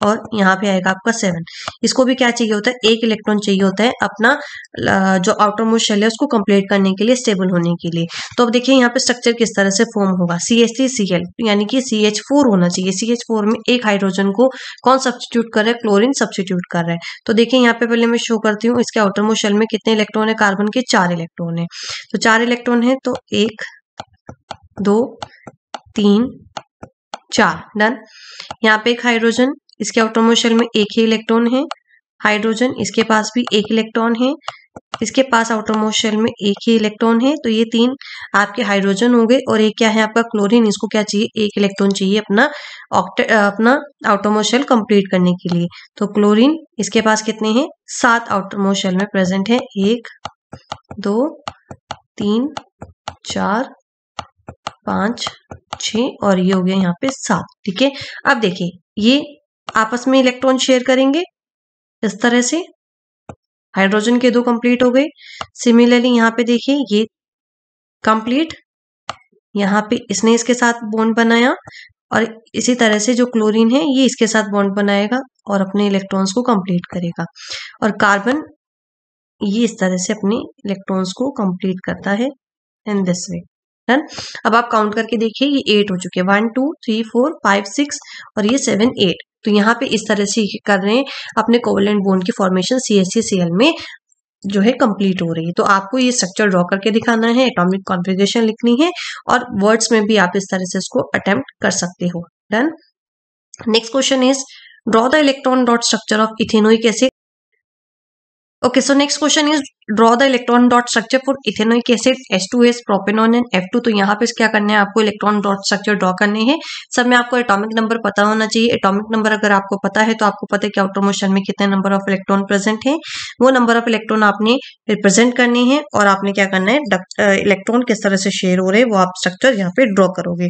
और यहाँ पे आएगा आपका सेवन इसको भी क्या चाहिए होता है एक इलेक्ट्रॉन चाहिए होता है अपना जो आउटर मोस्ट शेल है उसको कंप्लीट करने के लिए स्टेबल होने के लिए तो अब देखिए यहाँ पे स्ट्रक्चर किस तरह से फॉर्म होगा सी एस सी सी एल यानी कि सी एच फोर होना चाहिए सी एच फोर में एक हाइड्रोजन को कौन सब्सटीट्यूट कर रहा है क्लोरिन सब्सटीट्यूट कर रहा है तो देखिये यहाँ पे पहले मैं शो करती हूँ इसके आउटर मोस्ट शेल में कितने इलेक्ट्रॉन है कार्बन के चार इलेक्ट्रॉन है तो चार इलेक्ट्रॉन है तो एक दो तीन चार डन यहाँ पे एक हाइड्रोजन इसके ऑटोमोशल में एक ही इलेक्ट्रॉन है हाइड्रोजन इसके पास भी एक इलेक्ट्रॉन है इसके पास ऑटोमोशल में एक ही इलेक्ट्रॉन है तो ये तीन आपके हाइड्रोजन हो गए और एक क्या है आपका क्लोरीन इसको क्या चाहिए एक इलेक्ट्रॉन चाहिए अपना ऑक्टे अपना शेल कंप्लीट करने के लिए तो क्लोरीन इसके पास कितने हैं सात ऑटोमोशल में प्रेजेंट है एक दो तीन चार पांच छ और ये हो गया यहाँ पे सात ठीक है अब देखिए ये आपस में इलेक्ट्रॉन शेयर करेंगे इस तरह से हाइड्रोजन के दो कंप्लीट हो गए सिमिलरली यहाँ पे देखिए ये कंप्लीट यहाँ पे इसने इसके साथ बॉन्ड बनाया और इसी तरह से जो क्लोरीन है ये इसके साथ बॉन्ड बनाएगा और अपने इलेक्ट्रॉन्स को कंप्लीट करेगा और कार्बन ये इस तरह से अपने इलेक्ट्रॉन्स को कंप्लीट करता है इन दिस वे डन अब आप काउंट करके देखिए ये एट हो चुके हैं one two three four five six और ये सेवन एट तो यहाँ पे इस तरह से कर रहे हैं अपने कोवलेंट बोन की formation C S C L में जो है कंप्लीट हो रही है तो आपको ये स्ट्रक्चर ड्रॉ करके दिखाना है एटॉमिक कॉन्फ़िगरेशन लिखनी है और वर्ड्स में भी आप इस तरह से इसको अटेम्प्ट कर सकते हो done next question is draw the electron dot structure of ethanoic acid okay next question is draw the electron dot structure for ethanoic acid S two S H2S, and F two तो यहाँ पे क्या करना है आपको electron dot structure draw करने हैं सब में आपको एटॉमिक नंबर पता होना चाहिए एटॉमिक नंबर अगर आपको पता है तो आपको पता है कि आउटर मोशन में कितने नंबर ऑफ इलेक्ट्रॉन प्रेजेंट है वो नंबर ऑफ इलेक्ट्रॉन आपने रिप्रेजेंट करने हैं और आपने क्या करना है इलेक्ट्रॉन uh, किस तरह से शेयर हो रहे हैं वो आप स्ट्रक्चर यहाँ पे ड्रॉ करोगे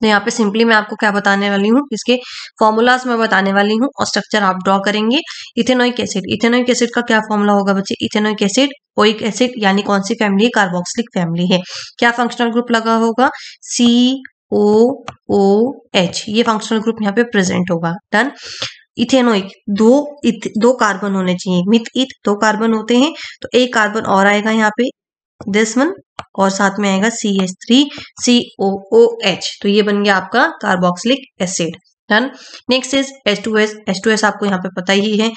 तो यहाँ पे सिंपली मैं आपको क्या बताने वाली हूँ इसके फॉर्मूलाज मैं बताने वाली हूँ और स्ट्रक्चर आप ड्रॉ करेंगे इथेनोइक एसिड इथेनोइक एसिड का क्या फॉर्मूला होगा बच्चे इथेनोइक एसिड ओइक एसिड यानी कौन सी फैमिली है कार्बोक्सिलिक फैमिली है क्या फंक्शनल ग्रुप लगा होगा सी ओ ओ एच ये फंक्शनल ग्रुप यहाँ पे प्रेजेंट होगा डन इथेनोइक दो इत, दो कार्बन होने चाहिए मिथ इत दो कार्बन होते हैं तो एक कार्बन और आएगा यहाँ पे दिस वन और साथ में आएगा C H three C O O H तो ये बन गया आपका carboxylic acid done next is H two S H two S आपको यहाँ पे पता ही है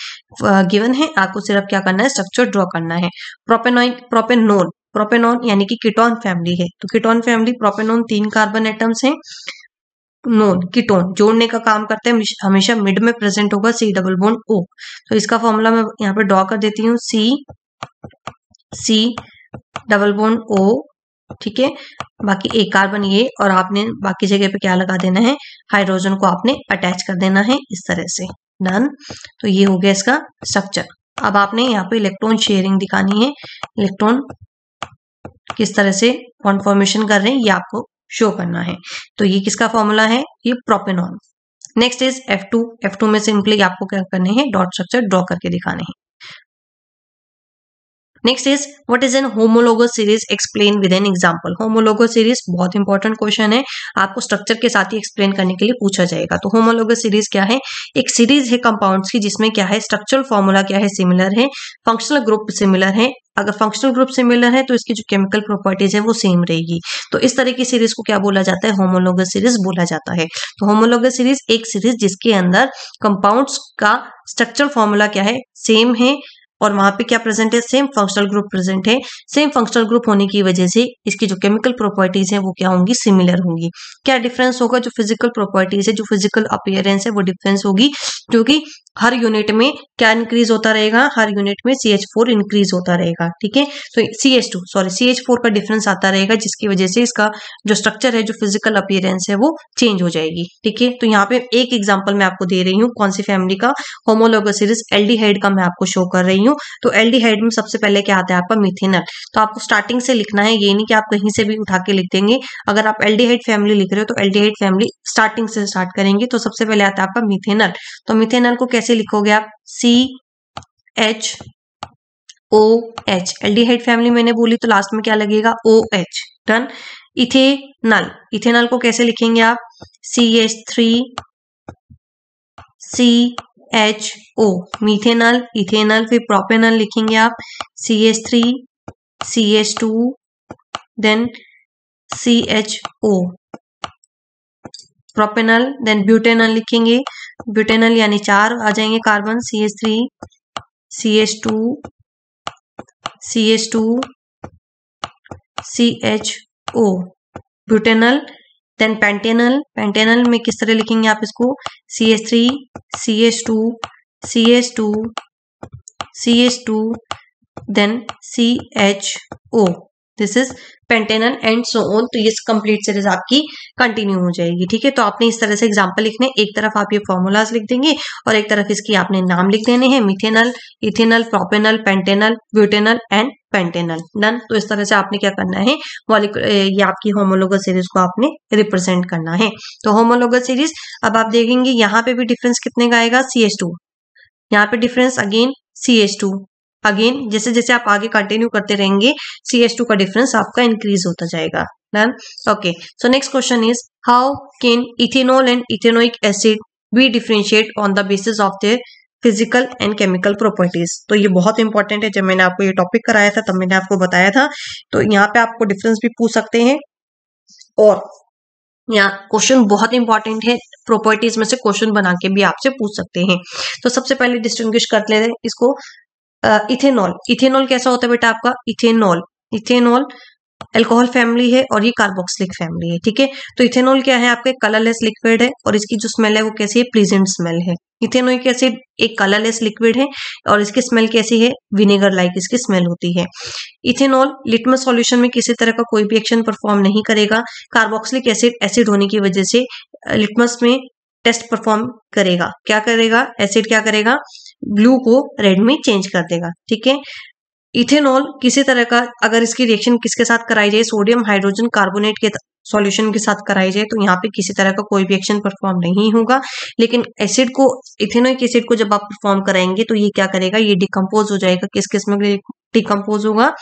गिवन uh, है आपको सिर्फ क्या करना है स्ट्रक्चर ड्रॉ करना है प्रोपेनोइन प्रोपेनोन प्रोपेनोन यानी कि कीटोन फैमिली है तो कीटोन फैमिली प्रोपेनोन तीन कार्बन एटम्स हैं नोन कीटोन जोड़ने का काम करते हैं हमेशा मिड में प्रेजेंट होगा सी डबल बोन ओ तो इसका फॉर्मूला मैं यहाँ पे ड्रॉ कर देती हूँ सी सी डबल बोन ओ ठीक है बाकी एक कार्बन ये और आपने बाकी जगह पे क्या लगा देना है हाइड्रोजन को आपने अटैच कर देना है इस तरह से डन तो ये हो गया इसका स्ट्रक्चर अब आपने यहाँ पे इलेक्ट्रॉन शेयरिंग दिखानी है इलेक्ट्रॉन किस तरह से कॉन्फॉर्मेशन कर रहे हैं ये आपको शो करना है तो ये किसका फॉर्मूला है ये propanone next is F2 F2 में सिंपली आपको क्या करने हैं डॉट स्ट्रक्चर ड्रॉ करके दिखाने हैं next is what is an homologous series explain with an example homologous series बहुत इंपॉर्टेंट क्वेश्चन है आपको स्ट्रक्चर के साथ ही एक्सप्लेन करने के लिए पूछा जाएगा तो होमोलोगो सीरीज क्या है एक सीरीज है कंपाउंड्स की जिसमें क्या है स्ट्रक्चरल फॉर्मूला क्या है सिमिलर है फंक्शनल ग्रुप सिमिलर है अगर फंक्शनल ग्रुप सिमिलर है तो इसकी जो केमिकल प्रॉपर्टीज है वो सेम रहेगी तो इस तरह की सीरीज को क्या बोला जाता है होमोलोगस सीरीज बोला जाता है तो होमोलोगस सीरीज एक सीरीज जिसके अंदर कंपाउंड्स का स्ट्रक्चरल फॉर्मूला क्या है सेम है और वहां पे क्या प्रेजेंट है सेम फंक्शनल ग्रुप प्रेजेंट है सेम फंक्शनल ग्रुप होने की वजह से इसकी जो केमिकल प्रॉपर्टीज है वो क्या होंगी सिमिलर होंगी क्या डिफरेंस होगा जो फिजिकल प्रॉपर्टीज है जो फिजिकल अपियरेंस है वो डिफरेंस होगी क्योंकि हर यूनिट में क्या इंक्रीज होता रहेगा हर यूनिट में सी एच फोर इंक्रीज होता रहेगा ठीक है तो C H two sorry C H four का डिफरेंस आता रहेगा जिसकी वजह से इसका जो स्ट्रक्चर है जो फिजिकल अपियरेंस है वो चेंज हो जाएगी ठीक है तो यहाँ पे एक एग्जाम्पल मैं आपको दे रही हूँ कौन सी फैमिली का होमोलोगोसिरिस एल्डीहाइड का मैं आपको शो कर रही हूँ हूँ तो एल्डिहाइड में सबसे पहले क्या आता है आपका मिथेनल तो आपको स्टार्टिंग से लिखना है ये नहीं कि आप कहीं से भी उठा के लिख देंगे अगर आप एल्डिहाइड फैमिली लिख रहे हो तो एल्डिहाइड फैमिली स्टार्टिंग से स्टार्ट करेंगे तो सबसे पहले आता है आपका मिथेनल तो मिथेनल को कैसे लिखोगे आप C H O H aldehyde family मैंने बोली तो लास्ट में क्या लगेगा O H done ethanal ethanal को कैसे लिखेंगे आप C H three C H O methanal ethanal फिर प्रोपेनल लिखेंगे आप C H three C H two then C H O propanal then butanal लिखेंगे ब्यूटेनल यानी चार आ जाएंगे carbon C H three C H two C H two C H ओ butanal then pentanal pentanal में किस तरह लिखेंगे आप इसको C S three C S two C S two C S two then C H O this is pentanal and so on तो ये complete series आपकी continue हो जाएगी ठीक है तो आपने इस तरह से एग्जाम्पल लिखने एक तरफ आप ये फॉर्मूलाज लिख देंगे और एक तरफ इसकी आपने नाम लिख देने हैं methanal ethanal propanal pentanal butanal and pentanal done तो इस तरह से आपने क्या करना है ये आपकी होमोलोगस सीरीज को आपने रिप्रेजेंट करना है तो होमोलोगस सीरीज अब आप देखेंगे यहाँ पे भी डिफरेंस कितने का आएगा सी एच टू यहाँ पे difference again C H two again जैसे जैसे आप आगे कंटिन्यू करते रहेंगे सी एच टू का डिफरेंस आपका इंक्रीज होता जाएगा done okay so next question is how can ethanol and ethanoic acid be differentiated on the basis of their physical and chemical properties तो ये बहुत इंपॉर्टेंट है जब मैंने आपको ये टॉपिक कराया था तब मैंने आपको बताया था तो यहाँ पे आपको डिफरेंस भी पूछ सकते हैं और यहाँ क्वेश्चन बहुत इंपॉर्टेंट है प्रॉपर्टीज में से क्वेश्चन बना के भी आपसे पूछ सकते हैं तो सबसे पहले डिस्टिंग्विश कर लेते हैं इसको इथेनॉल इथेनॉल कैसा होता है बेटा आपका इथेनॉल इथेनॉल अल्कोहल फैमिली है और ये कार्बोक्सिलिक फैमिली है ठीक है तो इथेनॉल क्या है आपके कलरलेस लिक्विड है और इसकी जो स्मेल है वो कैसी है प्लीजेंट स्मेल है इथेनोइक एसिड एक कलरलेस लिक्विड है और इसकी स्मेल कैसी है विनेगर लाइक इसकी स्मेल होती है इथेनॉल लिटमस सॉल्यूशन में किसी तरह का कोई भी एक्शन परफॉर्म नहीं करेगा कार्बोक्सिलिक एसिड एसिड होने की वजह से लिटमस में टेस्ट परफॉर्म करेगा क्या करेगा एसिड क्या करेगा ब्लू को रेड में चेंज कर देगा ठीक है इथेनॉल किसी तरह का अगर इसकी रिएक्शन किसके साथ कराई जाए सोडियम हाइड्रोजन कार्बोनेट के सॉल्यूशन के साथ कराई जाए तो यहाँ पे किसी तरह का कोई भी एक्शन परफॉर्म नहीं होगा लेकिन एसिड को इथेनोइक एसिड को जब आप परफॉर्म कराएंगे तो ये क्या करेगा ये डिकम्पोज हो जाएगा किस किस में डिकम्पोज होगा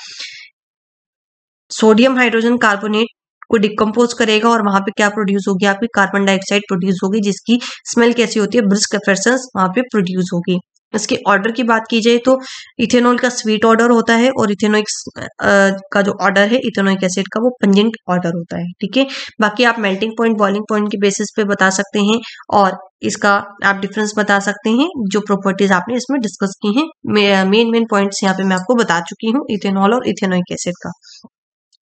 सोडियम हाइड्रोजन कार्बोनेट को डिकम्पोज करेगा और वहां पे क्या प्रोड्यूस होगी आपकी कार्बन डाइऑक्साइड प्रोड्यूस होगी जिसकी स्मेल कैसी होती है ब्रिस्क एफेसन्स वहां पे प्रोड्यूस होगी इसके ऑर्डर की बात की जाए तो इथेनॉल का स्वीट ऑर्डर होता है और इथेनोइक का जो ऑर्डर है इथेनोइक एसिड का वो पंजेंट ऑर्डर होता है ठीक है बाकी आप मेल्टिंग पॉइंट बॉइलिंग पॉइंट के बेसिस पे बता सकते हैं और इसका आप डिफरेंस बता सकते हैं जो प्रॉपर्टीज आपने इसमें डिस्कस की है मेन मेन पॉइंट यहाँ पे मैं आपको बता चुकी हूँ इथेनॉल और इथेनोइक एसिड का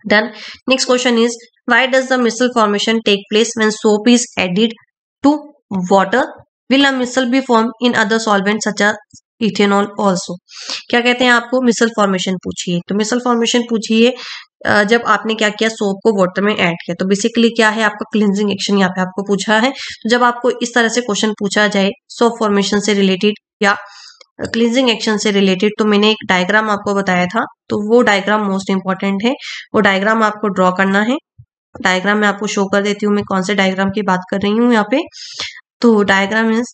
done next question is why does the micelle formation take place when soap is added to water will a micelle be form in other solvent such ethanol also क्या कहते हैं आपको मिसल formation पूछिए तो मिसल formation पूछिए जब आपने क्या किया सोप को वाटर में ऐड किया तो बेसिकली क्या है आपका क्लिनजिंग एक्शन यहाँ पे आपको पूछा है तो जब आपको इस तरह से क्वेश्चन पूछा जाए सोप फॉर्मेशन से रिलेटेड या क्लिनजिंग एक्शन से रिलेटेड तो मैंने एक डायग्राम आपको बताया था तो वो डायग्राम मोस्ट इंपॉर्टेंट है वो डायग्राम आपको ड्रॉ करना है डायग्राम मैं आपको शो कर देती हूँ मैं कौन से डायग्राम की बात कर रही हूँ यहाँ पे तो डायग्राम इज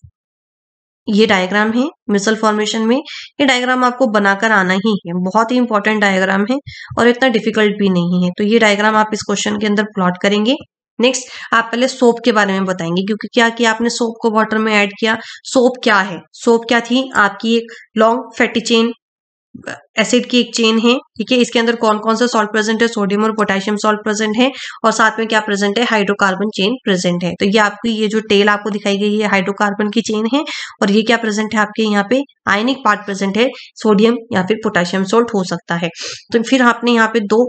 ये डायग्राम है मिसल फॉर्मेशन में ये डायग्राम आपको बनाकर आना ही है बहुत ही इंपॉर्टेंट डायग्राम है और इतना डिफिकल्ट भी नहीं है तो ये डायग्राम आप इस क्वेश्चन के अंदर प्लॉट करेंगे नेक्स्ट आप पहले सोप के बारे में बताएंगे क्योंकि क्या कि आपने सोप को वाटर में ऐड किया सोप क्या है सोप क्या थी आपकी एक लॉन्ग फैटी चेन एसिड की एक चेन है ठीक है इसके अंदर कौन कौन सा सॉल्ट प्रेजेंट है सोडियम और पोटेशियम सॉल्ट प्रेजेंट है और साथ में क्या प्रेजेंट है हाइड्रोकार्बन चेन प्रेजेंट है तो ये आपकी ये जो टेल आपको दिखाई गई है हाइड्रोकार्बन की चेन है और ये क्या प्रेजेंट है आपके यहाँ पे आयनिक पार्ट प्रेजेंट है सोडियम या फिर पोटेशियम सॉल्ट हो सकता है तो फिर आपने यहाँ पे दो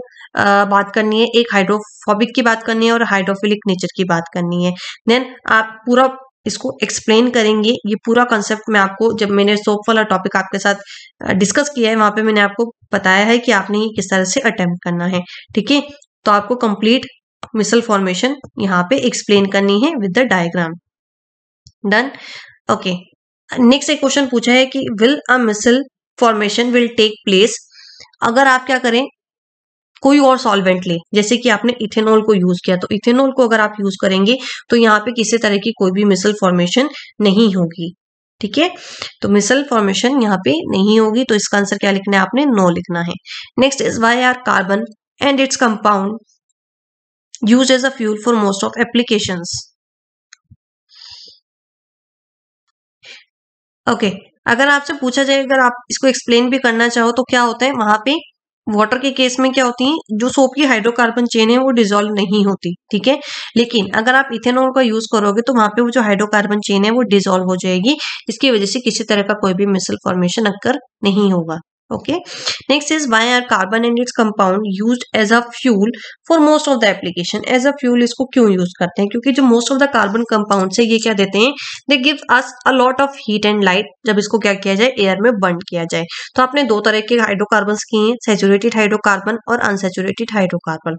बात करनी है एक हाइड्रोफोबिक की बात करनी है और हाइड्रोफिलिक नेचर की बात करनी है देन आप पूरा इसको एक्सप्लेन करेंगे ये पूरा कॉन्सेप्ट मैं आपको जब मैंने सोप वाला टॉपिक आपके साथ डिस्कस किया है वहां पे मैंने आपको बताया है कि आपने ये किस तरह से अटेम्प्ट करना है ठीक है तो आपको कंप्लीट मिसल फॉर्मेशन यहाँ पे एक्सप्लेन करनी है with the diagram done okay next एक क्वेश्चन पूछा है कि will a micelle formation will take place अगर आप क्या करें कोई और सॉल्वेंट ले जैसे कि आपने इथेनॉल को यूज किया तो इथेनॉल को अगर आप यूज करेंगे तो यहाँ पे किसी तरह की कोई भी मिसल फॉर्मेशन नहीं होगी ठीक है तो मिसल फॉर्मेशन यहाँ पे नहीं होगी तो इसका आंसर क्या लिखना है आपने नो लिखना है next is why are carbon and its compound use as a fuel for most of application okay अगर आपसे पूछा जाए अगर आप इसको एक्सप्लेन भी करना चाहो तो क्या होता है वहां पे वाटर के केस में क्या होती है जो सोप की हाइड्रोकार्बन चेन है वो डिजोल्व नहीं होती ठीक है लेकिन अगर आप इथेनॉल का यूज करोगे तो वहां पे वो जो हाइड्रोकार्बन चेन है वो डिजोल्व हो जाएगी इसकी वजह से किसी तरह का कोई भी मिसल फॉर्मेशन अक्कर नहीं होगा okay next is why are carbon and its compound used as a fuel for most of the application as a fuel इसको क्यों use करते हैं क्योंकि जो most of the carbon compound से ये क्या देते हैं they give us a lot of heat and light जब इसको क्या किया जाए air में burn किया जाए तो आपने दो तरह के hydrocarbons किए हैं saturated hydrocarbon और unsaturated hydrocarbon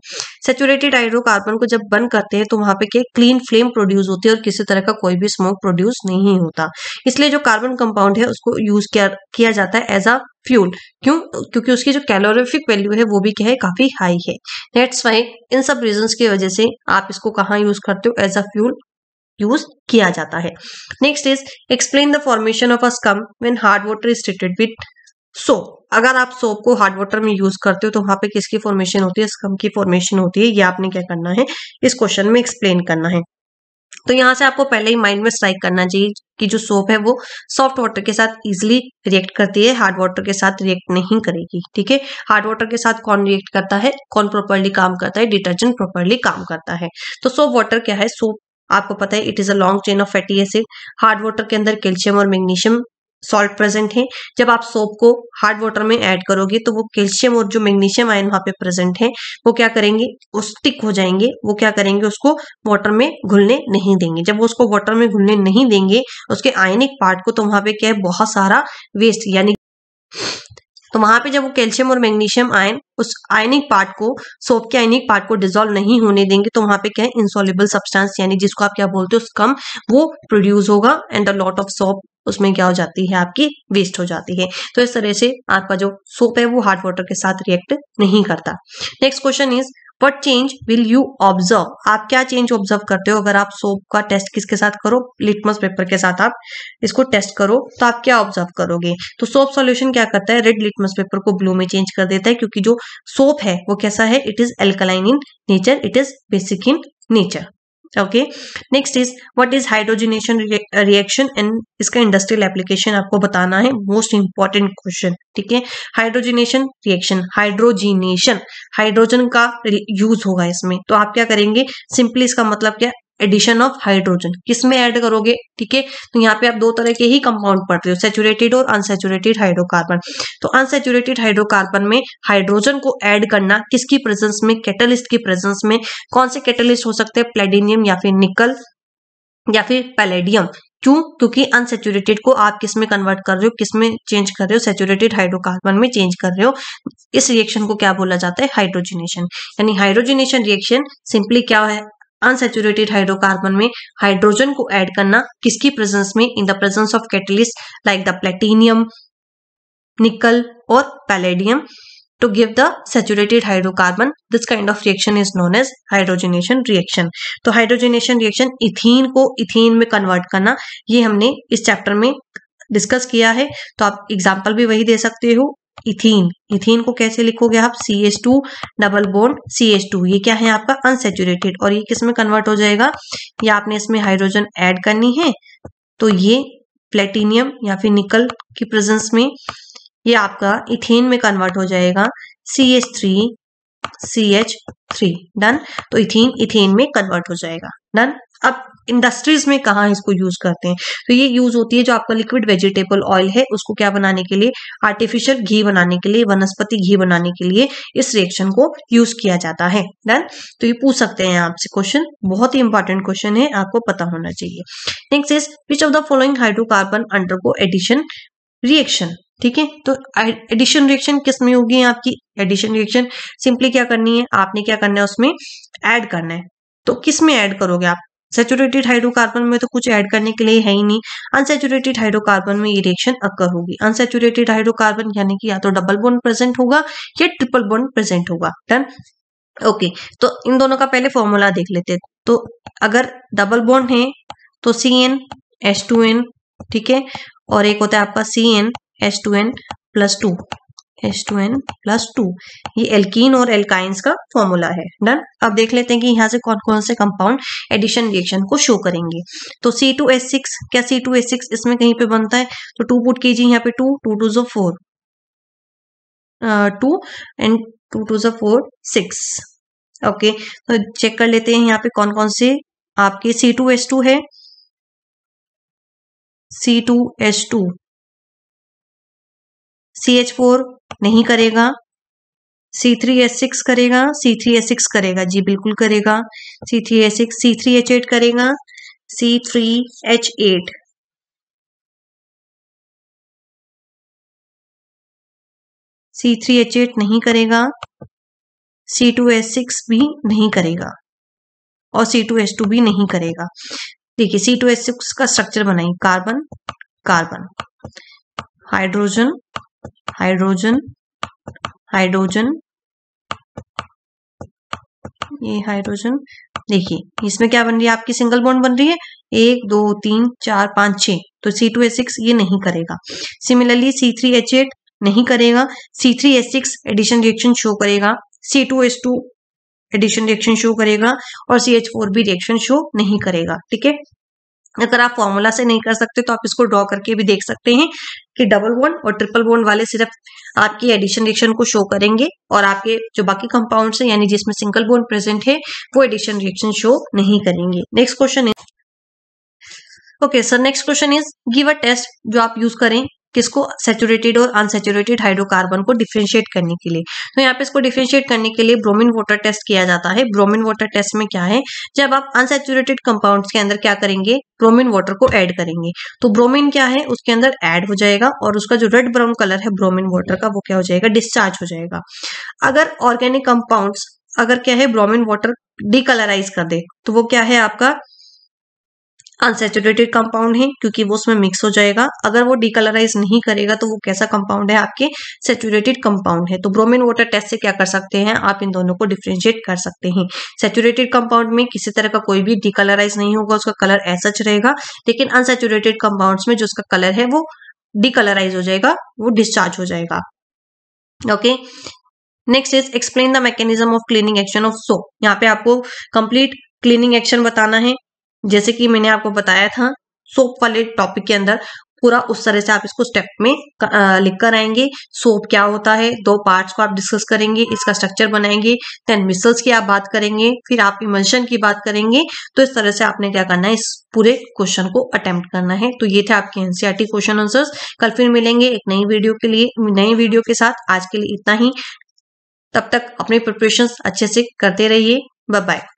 saturated hydrocarbon को जब burn करते हैं तो वहां पे क्या clean flame produce होती है और किसी तरह का कोई भी smoke produce नहीं होता इसलिए जो carbon compound है उसको use किया किया जाता है as a फ्यूल क्यों क्योंकि उसकी जो कैलोरिफिक वैल्यू है वो भी क्या है काफी हाई है नेट्स वाई इन सब रीजन की वजह से आप इसको कहाँ यूज करते हो एज अ फ्यूल यूज किया जाता है next is explain the formation of a scum when hard water is treated with soap अगर आप सोप को हार्ड वाटर में यूज करते हो तो वहां पे किसकी फॉर्मेशन होती है स्कम की फॉर्मेशन होती है ये आपने क्या करना है इस क्वेश्चन में एक्सप्लेन करना है तो यहाँ से आपको पहले ही माइंड में स्ट्राइक करना चाहिए कि जो सोप है वो सॉफ्ट वाटर के साथ इजिली रिएक्ट करती है हार्ड वाटर के साथ रिएक्ट नहीं करेगी ठीक है हार्ड वाटर के साथ कौन रिएक्ट करता है कौन प्रॉपरली काम करता है डिटर्जेंट प्रॉपरली काम करता है तो सोप वाटर क्या है सोप आपको पता है it is a long chain of fatty acid hard water के अंदर कैल्शियम और मैग्नीशियम सॉल्ट प्रेजेंट है जब आप सोप को हार्ड वाटर में ऐड करोगे तो वो कैल्शियम और जो मैग्नीशियम आयन वहां पे प्रेजेंट है वो क्या करेंगे वो स्टिक हो जाएंगे वो क्या करेंगे उसको वाटर में घुलने नहीं देंगे जब वो उसको वाटर में घुलने नहीं देंगे उसके आयनिक पार्ट को तो वहां पे क्या है बहुत सारा वेस्ट यानी तो वहां पे जब वो कैल्शियम और मैग्नीशियम आयन उस आयनिक पार्ट को सोप के आयनिक पार्ट को डिजोल्व नहीं होने देंगे तो वहां पे क्या है इंसॉलेबल सब्सटेंस यानी जिसको आप क्या बोलते हो कम वो प्रोड्यूस होगा and a lot of soap उसमें क्या हो जाती है आपकी वेस्ट हो जाती है तो इस तरह से आपका जो सोप है वो हार्ड वाटर के साथ रिएक्ट नहीं करता next question is what change will you observe आप क्या चेंज ऑब्जर्व करते हो अगर आप सोप का टेस्ट किसके साथ करो लिटमस पेपर के साथ आप इसको टेस्ट करो तो आप क्या ऑब्जर्व करोगे तो सोप सॉल्यूशन क्या करता है रेड लिटमस पेपर को ब्लू में चेंज कर देता है क्योंकि जो सोप है वो कैसा है it is alkaline in nature it is basic in nature okay next is what is hydrogenation reaction and इसका इंडस्ट्रियल एप्लीकेशन आपको बताना है मोस्ट इंपॉर्टेंट क्वेश्चन ठीक है हाइड्रोजनेशन रिएक्शन हाइड्रोजिनेशन हाइड्रोजन का यूज होगा इसमें तो आप क्या करेंगे सिंपली इसका मतलब क्या एडिशन ऑफ हाइड्रोजन किसमें ऐड करोगे ठीक है तो यहाँ पे आप दो तरह के ही कंपाउंड पढ़ते हो सेचुरेटेड और अनसेचुरेटेड हाइड्रोकार्बन तो अनसेचुरेटेड हाइड्रोकार्बन में हाइड्रोजन को ऐड करना किसकी प्रेजेंस में कैटलिस्ट की प्रेजेंस में कौन से कैटलिस्ट हो सकते हैं प्लेडिनियम या फिर निकल या फिर पैलेडियम क्यों क्योंकि अनसेचुरेटेड को आप किस में कन्वर्ट कर रहे हो किस में चेंज कर रहे हो सेचुरेटेड हाइड्रोकार्बन में चेंज कर रहे हो इस रिएक्शन को क्या बोला जाता है हाइड्रोजिनेशन यानी हाइड्रोजिनेशन रिएक्शन सिंपली क्या है अनसेचुरेटेड हाइड्रोकार्बन में हाइड्रोजन को ऐड करना किसकी प्रेजेंस में in the presence of catalyst like the platinum nickel और palladium to give the saturated hydrocarbon this kind of reaction is known as hydrogenation reaction तो hydrogenation reaction ethene को ethene में convert करना ये हमने इस चैप्टर में डिस्कस किया है तो आप एग्जाम्पल भी वही दे सकते हो इथीन इथीन को कैसे लिखोगे आप C H two double bond C H two ये क्या है आपका अनसेचुरेटेड और ये किस में कन्वर्ट हो जाएगा या आपने इसमें हाइड्रोजन ऐड करनी है तो ये प्लेटिनियम या फिर निकल की प्रेजेंस में ये आपका इथेन में कन्वर्ट हो जाएगा C H three C H three done तो इथीन इथेन में कन्वर्ट हो जाएगा डन अब इंडस्ट्रीज में कहा इसको यूज करते हैं तो ये यूज होती है जो आपका लिक्विड वेजिटेबल ऑयल है उसको क्या बनाने के लिए आर्टिफिशियल घी बनाने के लिए वनस्पति घी बनाने के लिए इस रिएक्शन को यूज किया जाता है देन तो ये पूछ सकते हैं आपसे क्वेश्चन बहुत ही इंपॉर्टेंट क्वेश्चन है आपको पता होना चाहिए next is which of the following hydrocarbon under को एडिशन रिएक्शन ठीक है तो एडिशन रिएक्शन किस में होगी आपकी एडिशन रिएक्शन सिंपली क्या करनी है आपने क्या करना है उसमें एड करना है तो किस में ऐड करोगे आप सेचुरेटेड हाइड्रोकार्बन में तो कुछ ऐड करने के लिए है ही नहीं अनसेचुरेटेड हाइड्रोकार्बन में ये रिएक्शन अक्कर होगी अनसेचुरेटेड हाइड्रोकार्बन यानी कि या तो डबल बोन प्रेजेंट होगा या ट्रिपल बोन प्रेजेंट होगा डन ओके तो इन दोनों का पहले फॉर्मूला देख लेते तो अगर डबल बोन है तो C N S two N ठीक है और एक होता है आपका C N S two N plus two two N plus two ये एल्कीन और एल्काइंस का फॉर्मूला है डन अब देख लेते हैं कि यहाँ से कौन कौन से कंपाउंड एडिशन रिएक्शन को शो करेंगे तो सी टू एस सिक्स क्या सी टू एस सिक्स इसमें कहीं पे बनता है तो टू पुट कीजिए यहाँ पे टू टू टू जो four two and two two जो फोर सिक्स ओके तो चेक कर लेते हैं यहाँ पे कौन कौन से आपके सी टू एस टू है C two S two C H four नहीं करेगा सी थ्री एस सिक्स करेगा सी थ्री एस सिक्स करेगा जी बिल्कुल करेगा C three S six C three H eight करेगा C three H eight C three H eight नहीं करेगा सी टू एस सिक्स भी नहीं करेगा और सी टू एस टू भी नहीं करेगा देखिए सी टू एस सिक्स का स्ट्रक्चर बनाइए carbon carbon hydrogen hydrogen hydrogen ये हाइड्रोजन देखिए इसमें क्या बन रही है आपकी सिंगल बॉन्ड बन रही है एक दो तीन चार पांच छह तो सी टू एस सिक्स ये नहीं करेगा similarly C three H eight नहीं करेगा C three S six addition reaction show करेगा C two S two addition reaction show करेगा और सी एच फोर भी रिएक्शन शो नहीं करेगा ठीक है अगर आप फॉर्मूला से नहीं कर सकते तो आप इसको ड्रॉ करके भी देख सकते हैं कि डबल बोन और ट्रिपल बोन वाले सिर्फ आपकी एडिशन रिएक्शन को शो करेंगे और आपके जो बाकी कंपाउंड्स हैं यानी जिसमें सिंगल बोन प्रेजेंट है वो एडिशन रिएक्शन शो नहीं करेंगे next question is okay sir next question is give a test जो आप यूज करें किसको सेचुरेटेड और अनसेचुरेटेड हाइड्रोकार्बन को डिफ्रेंशिएट करने के लिए तो यहाँ पे इसको डिफ्रेंशिएट करने के लिए ब्रोमिन वाटर टेस्ट किया जाता है ब्रोमिन वाटर टेस्ट में क्या है जब आप अनसेचुरेटेड कंपाउंड के अंदर क्या करेंगे ब्रोमिन वाटर को ऐड करेंगे तो ब्रोमिन क्या है उसके अंदर ऐड हो जाएगा और उसका जो रेड ब्राउन कलर है ब्रोमिन वाटर का वो क्या हो जाएगा डिस्चार्ज हो जाएगा अगर ऑर्गेनिक कंपाउंड अगर क्या है ब्रोमिन वाटर डिकलराइज कर दे तो वो क्या है आपका अनसेचुरेटेड कंपाउंड है क्योंकि वो उसमें मिक्स हो जाएगा अगर वो डिकलराइज नहीं करेगा तो वो कैसा कंपाउंड है आपके सेचुरेटेड कंपाउंड है तो ब्रोमिन वाटर टेस्ट से क्या कर सकते हैं आप इन दोनों को डिफ्रेंशिएट कर सकते हैं सेचुरेटेड कंपाउंड में किसी तरह का कोई भी डिकलराइज नहीं होगा उसका कलर ऐसा रहेगा लेकिन अनसेचुरेटेड कंपाउंड में जो उसका कलर है वो डिकलराइज हो जाएगा वो डिस्चार्ज हो जाएगा okay next is explain the mechanism of cleaning action of soap यहाँ पे आपको कंप्लीट क्लीनिंग एक्शन बताना है जैसे कि मैंने आपको बताया था सोप वाले टॉपिक के अंदर पूरा उस तरह से आप इसको स्टेप में लिख कर आएंगे सोप क्या होता है दो पार्ट्स को आप डिस्कस करेंगे इसका स्ट्रक्चर बनाएंगे देन मिसल्स की आप बात करेंगे फिर आप इमल्शन की बात करेंगे तो इस तरह से आपने क्या करना है इस पूरे क्वेश्चन को अटेम्प्ट करना है तो ये थे आपके एनसीआरटी क्वेश्चन आंसर्स कल फिर मिलेंगे एक नई वीडियो के लिए नई वीडियो के साथ आज के लिए इतना ही तब तक अपने प्रिपरेशन अच्छे से करते रहिए बाय बाय